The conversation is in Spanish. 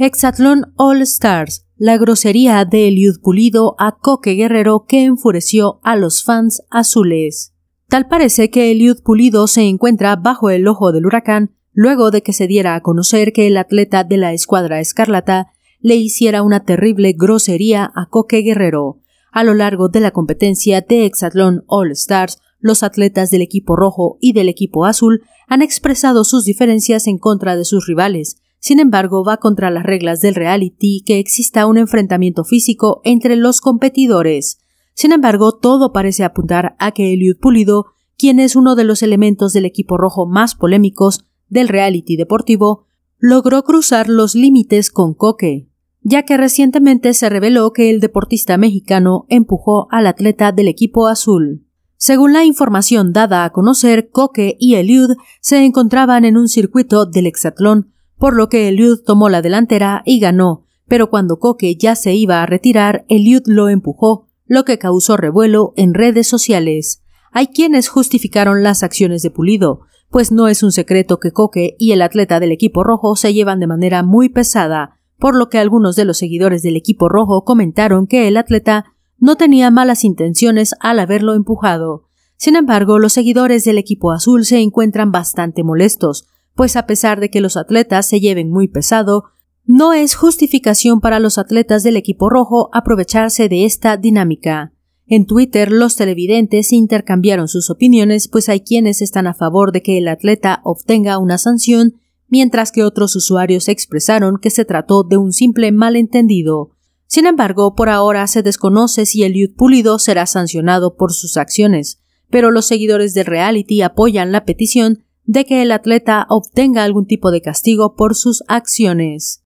Hexatlón All Stars, la grosería de Eliud Pulido a Coque Guerrero que enfureció a los fans azules. Tal parece que Eliud Pulido se encuentra bajo el ojo del huracán luego de que se diera a conocer que el atleta de la escuadra escarlata le hiciera una terrible grosería a Coque Guerrero. A lo largo de la competencia de Hexatlón All Stars, los atletas del equipo rojo y del equipo azul han expresado sus diferencias en contra de sus rivales, sin embargo, va contra las reglas del reality que exista un enfrentamiento físico entre los competidores. Sin embargo, todo parece apuntar a que Eliud Pulido, quien es uno de los elementos del equipo rojo más polémicos del reality deportivo, logró cruzar los límites con Coque, ya que recientemente se reveló que el deportista mexicano empujó al atleta del equipo azul. Según la información dada a conocer, Coque y Eliud se encontraban en un circuito del hexatlón por lo que Eliud tomó la delantera y ganó, pero cuando Coque ya se iba a retirar, Eliud lo empujó, lo que causó revuelo en redes sociales. Hay quienes justificaron las acciones de Pulido, pues no es un secreto que Coque y el atleta del equipo rojo se llevan de manera muy pesada, por lo que algunos de los seguidores del equipo rojo comentaron que el atleta no tenía malas intenciones al haberlo empujado. Sin embargo, los seguidores del equipo azul se encuentran bastante molestos, pues a pesar de que los atletas se lleven muy pesado, no es justificación para los atletas del equipo rojo aprovecharse de esta dinámica. En Twitter los televidentes intercambiaron sus opiniones, pues hay quienes están a favor de que el atleta obtenga una sanción, mientras que otros usuarios expresaron que se trató de un simple malentendido. Sin embargo, por ahora se desconoce si Eliud Pulido será sancionado por sus acciones, pero los seguidores de reality apoyan la petición de que el atleta obtenga algún tipo de castigo por sus acciones.